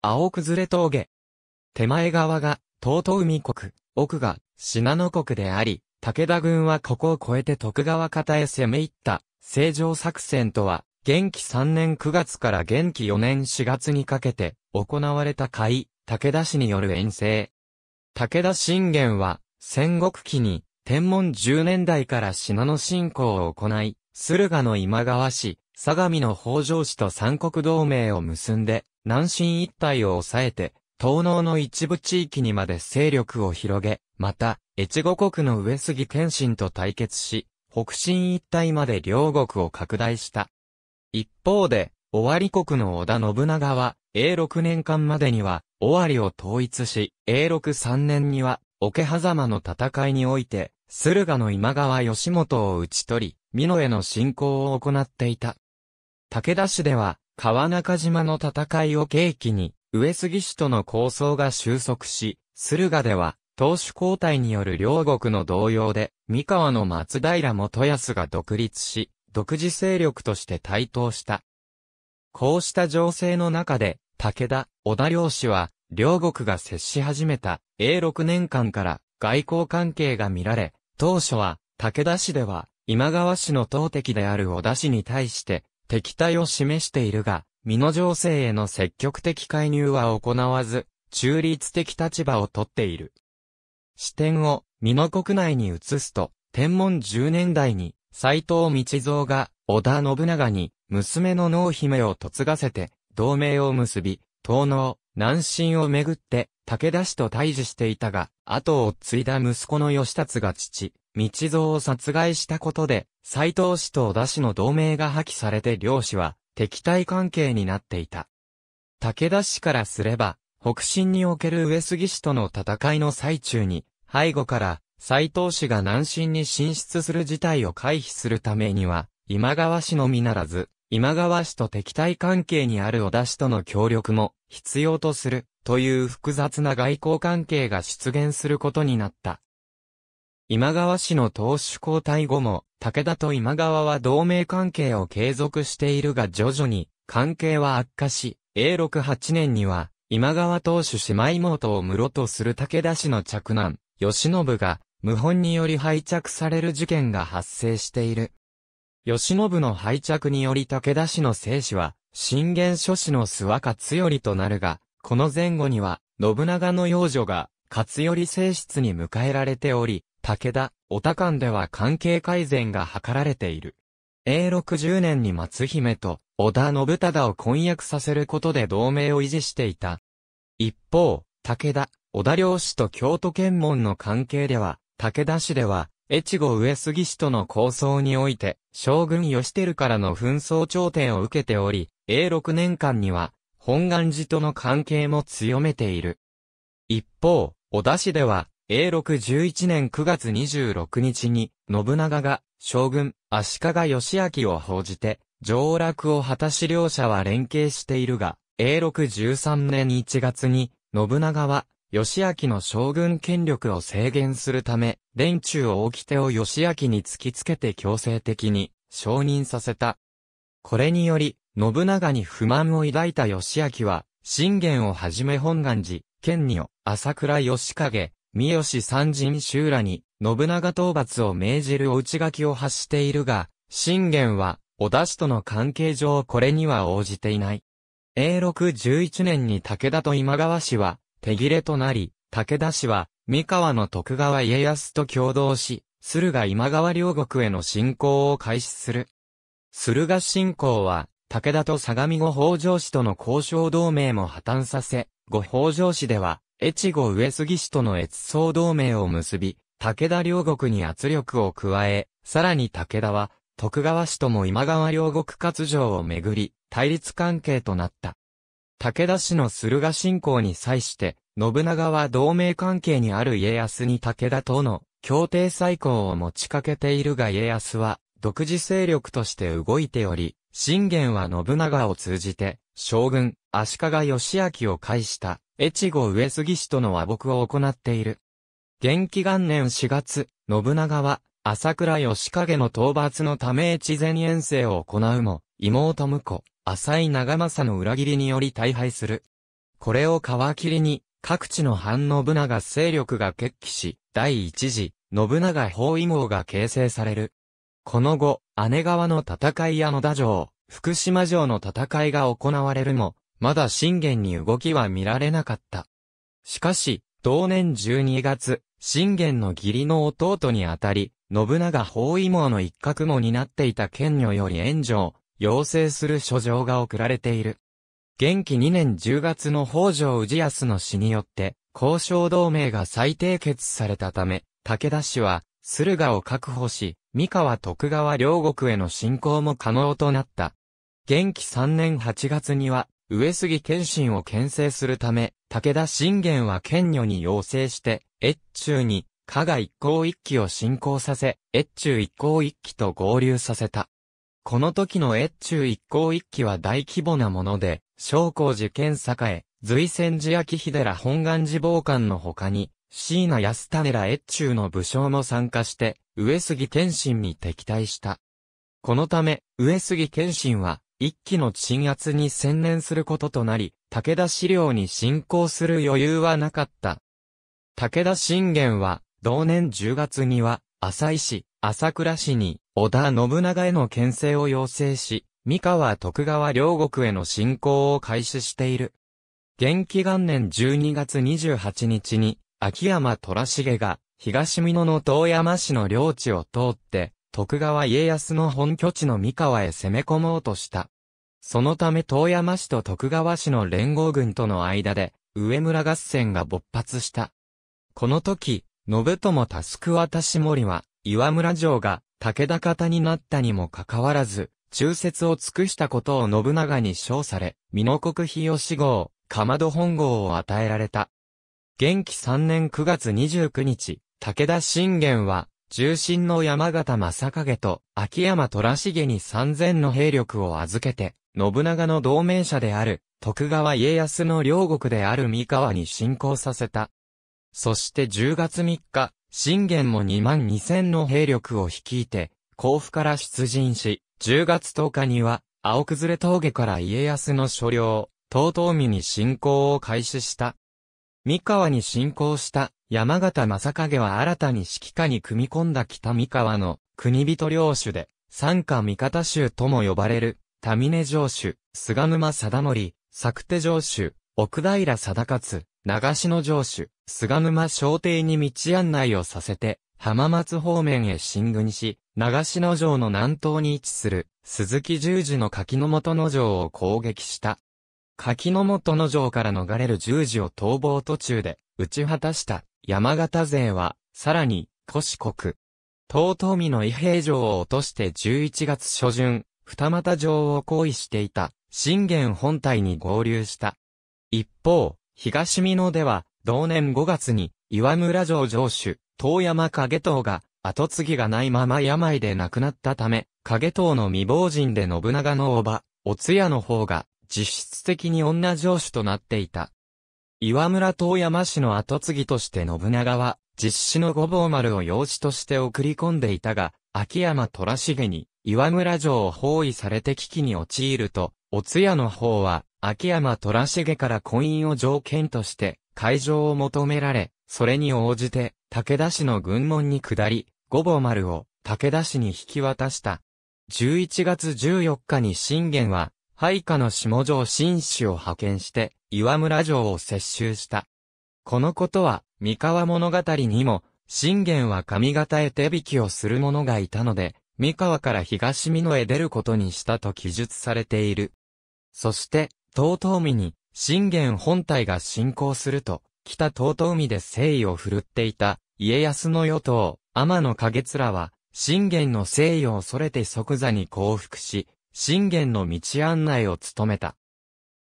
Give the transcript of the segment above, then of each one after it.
青崩れ峠。手前側が、東都海国、奥が、信濃国であり、武田軍はここを越えて徳川方へ攻め入った、正常作戦とは、元気3年9月から元気4年4月にかけて、行われた会、武田氏による遠征。武田信玄は、戦国期に、天文10年代から信濃信仰を行い、駿河の今川氏、相模の北条氏と三国同盟を結んで、南進一帯を抑えて、東農の一部地域にまで勢力を広げ、また、越後国の上杉謙信と対決し、北進一帯まで両国を拡大した。一方で、尾張国の織田信長は、永禄年間までには、尾張を統一し、永禄3年には、桶狭間の戦いにおいて、駿河の今川義元を討ち取り、美濃への侵攻を行っていた。武田氏では、川中島の戦いを契機に、上杉氏との構想が収束し、駿河では、当主交代による両国の動揺で、三河の松平元康が独立し、独自勢力として台頭した。こうした情勢の中で、武田、小田両氏は、両国が接し始めた、永6年間から外交関係が見られ、当初は、武田氏では、今川氏の党敵である小田氏に対して、敵対を示しているが、美濃情勢への積極的介入は行わず、中立的立場をとっている。視点を美濃国内に移すと、天文10年代に、斎藤道蔵が織田信長に娘の濃姫を嫁がせて、同盟を結び、東能、南進をめぐって、武田氏と対峙していたが、後を継いだ息子の義達が父、道蔵を殺害したことで、斎藤氏と小田氏の同盟が破棄されて両氏は敵対関係になっていた。武田氏からすれば、北進における上杉氏との戦いの最中に、背後から斎藤氏が南進に進出する事態を回避するためには、今川氏のみならず、今川氏と敵対関係にある小田氏との協力も必要とするという複雑な外交関係が出現することになった。今川氏の当主交代後も、武田と今川は同盟関係を継続しているが徐々に、関係は悪化し、永禄8年には、今川当主姉妹妹を室とする武田氏の着男、吉信が、謀反により廃着される事件が発生している。吉信の廃着により武田氏の生死は、信玄諸子の諏訪勝頼となるが、この前後には、信長の幼女が、勝頼正室に迎えられており、武田、小田間では関係改善が図られている。永禄10年に松姫と織田信忠を婚約させることで同盟を維持していた。一方、武田、小田領氏と京都県門の関係では、武田氏では、越後上杉氏との構想において、将軍義輝からの紛争調停を受けており、永禄年間には、本願寺との関係も強めている。一方、小田氏では、永禄11年9月26日に、信長が、将軍、足利義明を報じて、上落を果たし両者は連携しているが、永禄13年1月に、信長は、義明の将軍権力を制限するため、連中を掟を義明に突きつけて強制的に承認させた。これにより、信長に不満を抱いた義明は、信玄をはじめ本願寺、県にを、朝倉義景、三好三人修らに、信長討伐を命じるお内書きを発しているが、信玄は、織田氏との関係上これには応じていない。永禄11年に武田と今川氏は、手切れとなり、武田氏は、三河の徳川家康と共同し、駿河今川両国への侵攻を開始する。駿河侵攻は、武田と相模後北条氏との交渉同盟も破綻させ、後北条氏では、越後上杉氏との越総同盟を結び、武田両国に圧力を加え、さらに武田は、徳川氏とも今川両国割譲をめぐり、対立関係となった。武田氏の駿河侵攻に際して、信長は同盟関係にある家康に武田との協定再考を持ちかけているが家康は、独自勢力として動いており、信玄は信長を通じて、将軍、足利義明を介した越後上杉氏との和睦を行っている。元気元年4月、信長は、朝倉義景の討伐のため越前遠征を行うも、妹婿、浅井長政の裏切りにより大敗する。これを皮切りに、各地の反信長勢力が決起し、第一次、信長包囲網が形成される。この後、姉川の戦いや野田城、福島城の戦いが行われるも、まだ信玄に動きは見られなかった。しかし、同年12月、信玄の義理の弟にあたり、信長包囲網の一角も担っていた県女より援助を要請する書状が送られている。元気2年10月の北条氏康の死によって、交渉同盟が再締結されたため、武田氏は、駿河を確保し、三河徳川両国への侵攻も可能となった。元気3年8月には、上杉謙信を牽制するため、武田信玄は謙女に要請して、越中に、加賀一向一揆を進行させ、越中一向一揆と合流させた。この時の越中一向一揆は大規模なもので、商工寺県栄、随戦寺秋秀ら本願寺傍観の他に、椎名安種ら越中の武将も参加して、上杉謙信に敵対した。このため、上杉謙信は、一気の鎮圧に専念することとなり、武田資料に進行する余裕はなかった。武田信玄は、同年10月には、浅井市、朝倉市に、織田信長への牽制を要請し、三河徳川両国への侵攻を開始している。元気元年12月28日に、秋山虎重が、東美濃の遠山市の領地を通って、徳川家康の本拠地の三河へ攻め込もうとした。そのため遠山市と徳川市の連合軍との間で、上村合戦が勃発した。この時、信友タスク渡し森は、岩村城が武田方になったにもかかわらず、忠説を尽くしたことを信長に称され、美濃国日吉号、かまど本号を与えられた。元気3年9月29日、武田信玄は、重臣の山形正影と秋山虎重に三千の兵力を預けて、信長の同盟者である徳川家康の両国である三河に侵攻させた。そして10月3日、信玄も2万2千の兵力を率いて、甲府から出陣し、10月10日には、青崩れ峠から家康の所領、東東に侵攻を開始した。三河に侵攻した山形正影は新たに指揮下に組み込んだ北三河の国人領主で、三家三方州とも呼ばれる、田峰城主、菅沼貞森、作手城主、奥平貞勝、長篠城主、菅沼商邸に道案内をさせて、浜松方面へ進軍し、長篠城の南東に位置する、鈴木十字の柿の本の城を攻撃した。柿の本の城から逃れる十字を逃亡途中で、打ち果たした。山形勢は、さらに、腰市国。遠江の伊平城を落として11月初旬、二股城を行為していた、信玄本体に合流した。一方、東美濃では、同年5月に、岩村城城主、遠山影藤が、後継ぎがないまま病で亡くなったため、影藤の未亡人で信長の叔母、お通夜の方が、実質的に女城主となっていた。岩村遠山氏の後継ぎとして信長は、実施の五坊丸を養子として送り込んでいたが、秋山虎重に岩村城を包囲されて危機に陥ると、お通夜の方は、秋山虎重から婚姻を条件として、会場を求められ、それに応じて、武田氏の軍門に下り、五坊丸を武田氏に引き渡した。11月14日に信玄は、配下の下城紳士を派遣して、岩村城を接収した。このことは、三河物語にも、信玄は上方へ手引きをする者がいたので、三河から東美濃へ出ることにしたと記述されている。そして、東東海に、信玄本体が侵攻すると、北東東海で誠意を振るっていた、家康の与党、天野景面は、信玄の誠意を恐れて即座に降伏し、信玄の道案内を務めた。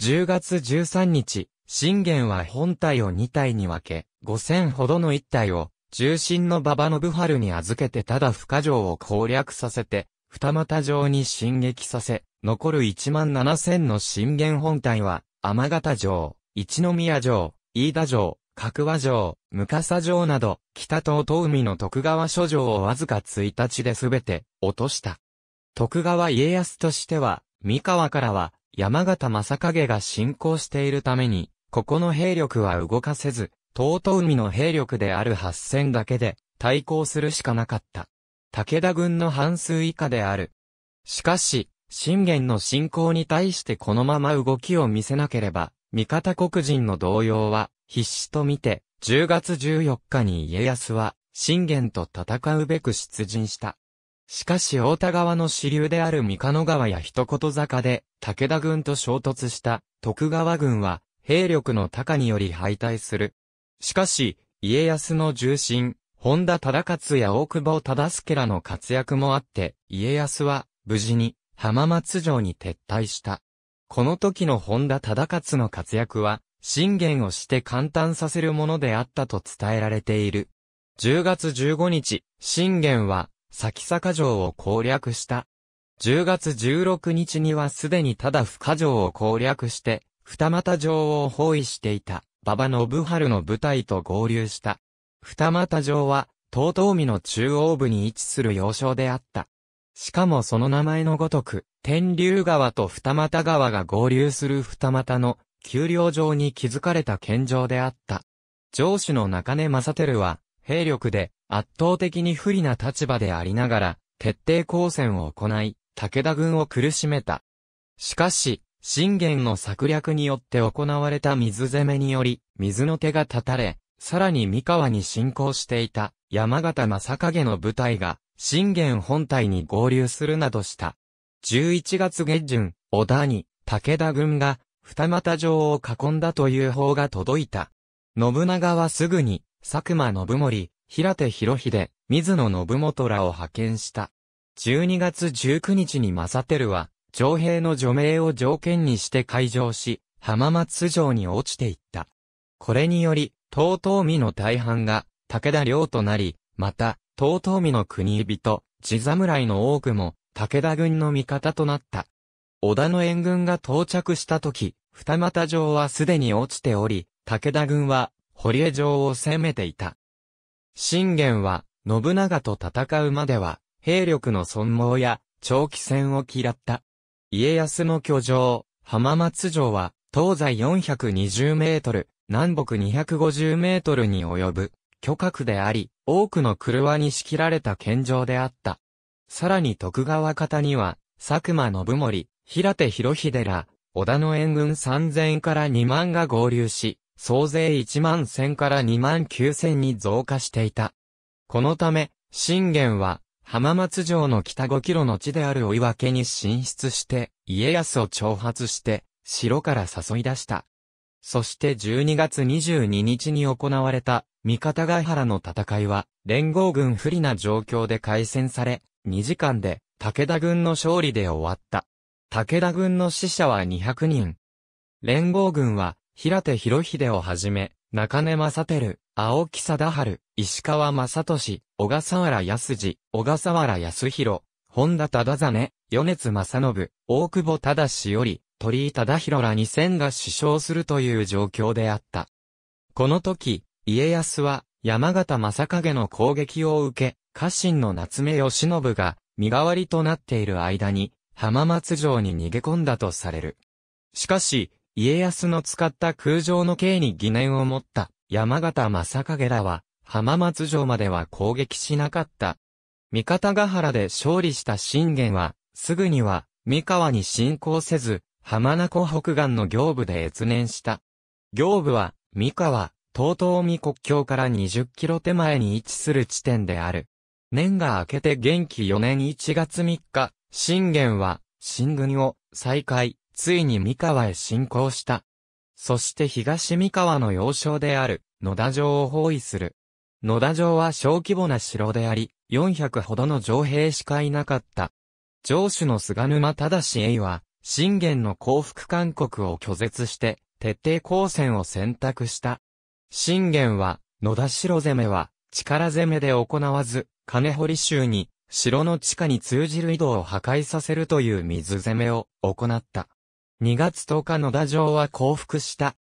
10月13日、信玄は本体を2体に分け、5000ほどの1体を、重心の馬場信春に預けてただ不可城を攻略させて、二股城に進撃させ、残る1万7000の信玄本体は、天形城、一宮城、飯田城、角和城、向笠城など、北東東海の徳川諸城をわずか1日で全て、落とした。徳川家康としては、三河からは山形正影が進行しているために、ここの兵力は動かせず、遠江海の兵力である八千だけで対抗するしかなかった。武田軍の半数以下である。しかし、信玄の進行に対してこのまま動きを見せなければ、味方国人の動揺は必死と見て、10月14日に家康は信玄と戦うべく出陣した。しかし大田川の支流である三河野川や一言坂で武田軍と衝突した徳川軍は兵力の高により敗退する。しかし、家康の重臣、本田忠勝や大久保忠助らの活躍もあって、家康は無事に浜松城に撤退した。この時の本田忠勝の活躍は、信玄をして簡単させるものであったと伝えられている。10月15日、信玄は先坂城を攻略した。10月16日にはすでにただ不可城を攻略して、二股城を包囲していた、馬場信春の部隊と合流した。二股城は、東東の中央部に位置する要衝であった。しかもその名前のごとく、天竜川と二股川が合流する二股の、丘陵上に築かれた県城であった。城主の中根正輝は、兵力で、圧倒的に不利な立場でありながら、徹底抗戦を行い、武田軍を苦しめた。しかし、信玄の策略によって行われた水攻めにより、水の手が断たれ、さらに三河に侵攻していた山形正景の部隊が、信玄本体に合流するなどした。11月下旬、織田に、武田軍が、二股城を囲んだという報が届いた。信長はすぐに、佐久間信盛、平手博秀、水野信元らを派遣した。12月19日にテルは、徴兵の除名を条件にして開場し、浜松城に落ちていった。これにより、東東美の大半が武田領となり、また、東東美の国人、地侍の多くも武田軍の味方となった。織田の援軍が到着した時、二股城はすでに落ちており、武田軍は堀江城を攻めていた。信玄は、信長と戦うまでは、兵力の損耗や、長期戦を嫌った。家康の居城、浜松城は、東西420メートル、南北250メートルに及ぶ、巨角であり、多くの車に仕切られた剣城であった。さらに徳川方には、佐久間信盛、平手広秀ら、織田の援軍3000から2万が合流し、総勢1万1000から2万9000に増加していた。このため、信玄は、浜松城の北5キロの地である追い分けに進出して、家康を挑発して、城から誘い出した。そして12月22日に行われた、三方ヶ原の戦いは、連合軍不利な状況で開戦され、2時間で、武田軍の勝利で終わった。武田軍の死者は200人。連合軍は、平手博秀をはじめ、中根正輝、青木貞春、石川正俊、小笠原康次、小笠原康弘、本田忠真、米津正信、大久保忠志より、鳥居忠弘ら2000が死傷するという状況であった。この時、家康は、山形正景の攻撃を受け、家臣の夏目義信が、身代わりとなっている間に、浜松城に逃げ込んだとされる。しかし、家康の使った空城の刑に疑念を持った山形正影らは、浜松城までは攻撃しなかった。三方ヶ原で勝利した信玄は、すぐには、三河に侵攻せず、浜名湖北岸の行部で越年した。行部は、三河、東東海国境から20キロ手前に位置する地点である。年が明けて元気4年1月3日、信玄は、新軍を再開、ついに三河へ侵攻した。そして東三河の要衝である、野田城を包囲する。野田城は小規模な城であり、400ほどの城兵しかいなかった。城主の菅沼正栄は、信玄の降伏勧告を拒絶して、徹底抗戦を選択した。信玄は、野田城攻めは、力攻めで行わず、金堀州に、城の地下に通じる井戸を破壊させるという水攻めを行った。2月10日野田城は降伏した。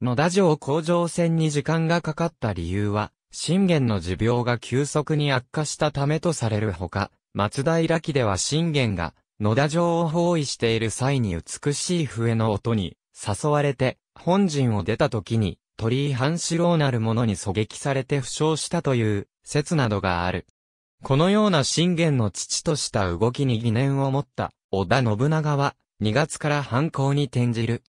野田城工場戦に時間がかかった理由は、信玄の持病が急速に悪化したためとされるほか、松平記では信玄が野田城を包囲している際に美しい笛の音に誘われて、本陣を出た時に鳥居半四郎なる者に狙撃されて負傷したという説などがある。このような信玄の父とした動きに疑念を持った織田信長は2月から犯行に転じる。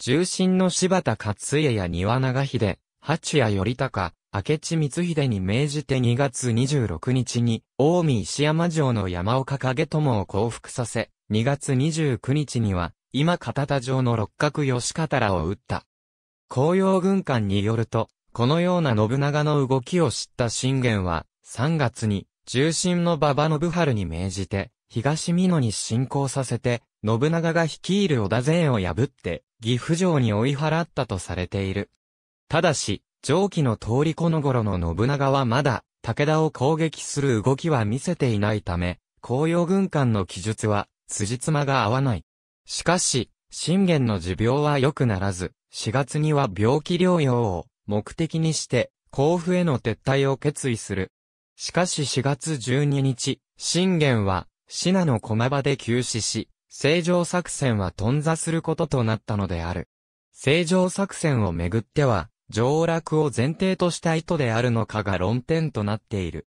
重臣の柴田勝家や庭長秀、八谷頼高、明智光秀に命じて2月26日に、大見石山城の山岡景友を降伏させ、2月29日には、今片田城の六角吉方らを撃った。紅葉軍艦によると、このような信長の動きを知った信玄は、3月に、重臣の馬場信春に命じて、東美濃に侵攻させて、信長が率いる織田勢を破って、岐阜城に追い払ったとされている。ただし、上記の通りこの頃の信長はまだ、武田を攻撃する動きは見せていないため、紅葉軍艦の記述は、辻褄が合わない。しかし、信玄の持病は良くならず、4月には病気療養を目的にして、甲府への撤退を決意する。しかし4月12日、信玄は、信濃駒場で急死し、正常作戦は頓挫することとなったのである。正常作戦をめぐっては、上落を前提とした意図であるのかが論点となっている。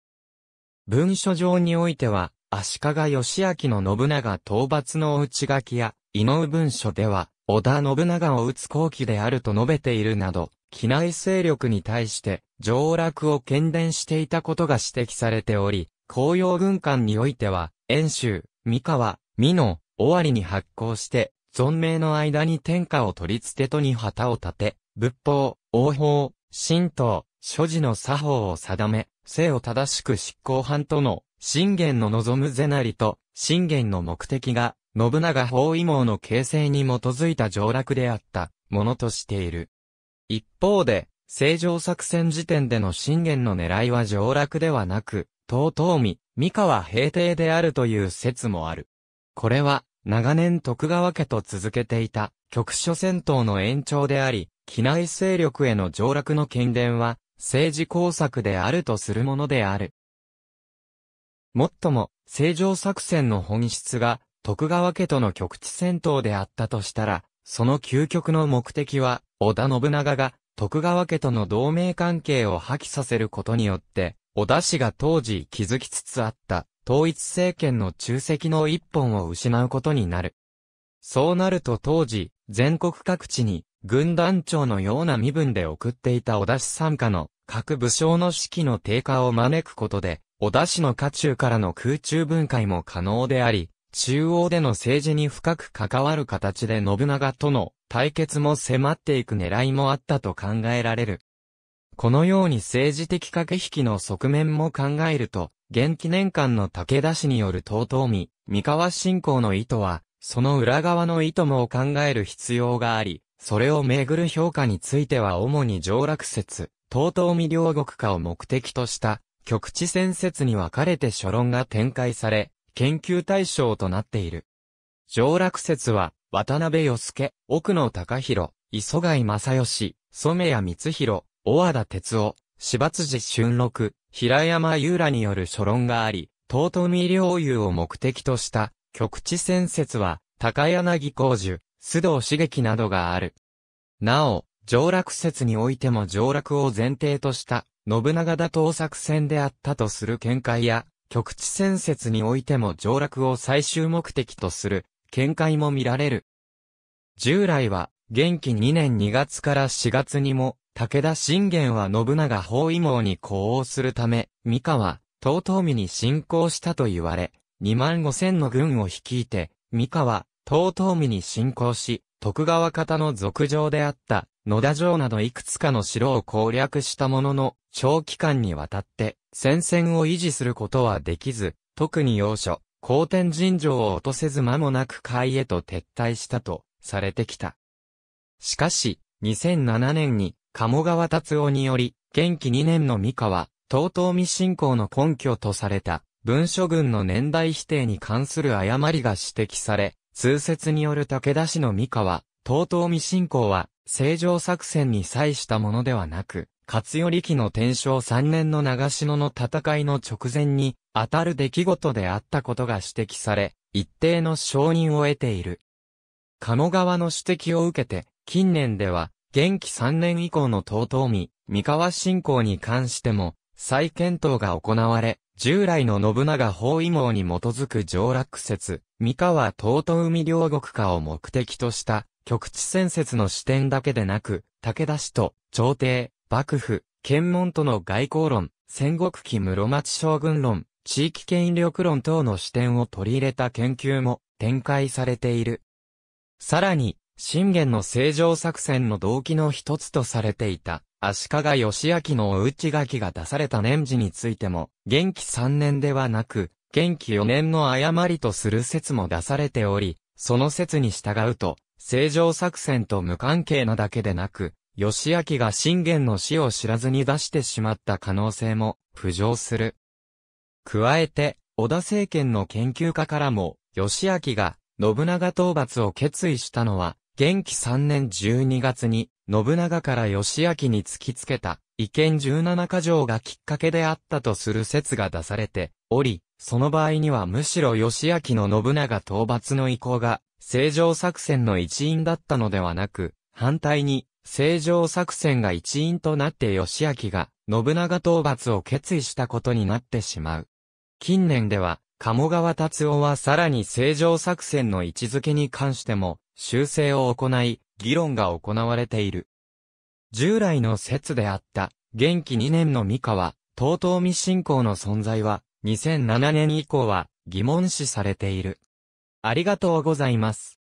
文書上においては、足利義明の信長討伐の内書きや、井上文書では、織田信長を討つ後期であると述べているなど、機内勢力に対して、上落を懸念していたことが指摘されており、紅葉軍艦においては、遠州、三河、美濃、尾張に発行して、存命の間に天下を取り捨てとに旗を立て、仏法、王法、神道、所持の作法を定め、性を正しく執行犯との、信玄の望むぜなりと、信玄の目的が、信長包囲網の形成に基づいた上落であった、ものとしている。一方で、正常作戦時点での信玄の狙いは上落ではなく、遠江、三河平定であるという説もある。これは、長年徳川家と続けていた局所戦闘の延長であり、機内勢力への上落の権限は政治工作であるとするものである。もっとも、正常作戦の本質が徳川家との局地戦闘であったとしたら、その究極の目的は、織田信長が徳川家との同盟関係を破棄させることによって、小田氏が当時気づきつつあった統一政権の中席の一本を失うことになる。そうなると当時、全国各地に軍団長のような身分で送っていた小田氏参加の各武将の士気の低下を招くことで、小田氏の家中からの空中分解も可能であり、中央での政治に深く関わる形で信長との対決も迫っていく狙いもあったと考えられる。このように政治的駆け引きの側面も考えると、元記念館の武田氏による遠江、三河信仰の意図は、その裏側の意図も考える必要があり、それをめぐる評価については主に上落説、東東未両国化を目的とした、局地戦説に分かれて書論が展開され、研究対象となっている。上落説は、渡辺義介、奥野隆弘、磯貝正義、染谷光弘、小和田哲夫、芝辻春六、平山優良による書論があり、遠見領有を目的とした局地戦説は、高柳光樹、須藤茂樹などがある。なお、上洛説においても上洛を前提とした信長打倒作戦であったとする見解や、局地戦説においても上洛を最終目的とする見解も見られる。従来は、元気2年2月から4月にも、武田信玄は信長包囲網に呼応するため、三河、東東に侵攻したと言われ、2万5千の軍を率いて、三河、東東に侵攻し、徳川方の俗上であった野田城などいくつかの城を攻略したものの、長期間にわたって戦線を維持することはできず、特に要所、後天神城を落とせず間もなく海へと撤退したとされてきた。しかし、2007年に鴨川達夫により、元気2年の三河、東東未信仰の根拠とされた、文書軍の年代否定に関する誤りが指摘され、通説による武田氏の三河、東東未信仰は、正常作戦に際したものではなく、勝頼期の天正3年の長篠の戦いの直前に、当たる出来事であったことが指摘され、一定の承認を得ている。鴨川の指摘を受けて、近年では、元気3年以降の東東海三河信仰に関しても、再検討が行われ、従来の信長包囲網に基づく上落説、三河東東海両国化を目的とした局地戦説の視点だけでなく、武田氏と朝廷、幕府、検問との外交論、戦国期室町将軍論、地域権力論等の視点を取り入れた研究も展開されている。さらに、信玄の正常作戦の動機の一つとされていた、足利義明のお内書きが出された年次についても、元気3年ではなく、元気4年の誤りとする説も出されており、その説に従うと、正常作戦と無関係なだけでなく、義明が信玄の死を知らずに出してしまった可能性も浮上する。加えて、織田政権の研究家からも、義明が信長討伐を決意したのは、元気3年12月に、信長から義明に突きつけた、意見17か条がきっかけであったとする説が出されており、その場合にはむしろ義明の信長討伐の意向が、正常作戦の一因だったのではなく、反対に、正常作戦が一因となって義明が、信長討伐を決意したことになってしまう。近年では、鴨川達夫はさらに正常作戦の位置づけに関しても、修正を行い、議論が行われている。従来の説であった、元気2年の三河は、東東未信仰の存在は、2007年以降は疑問視されている。ありがとうございます。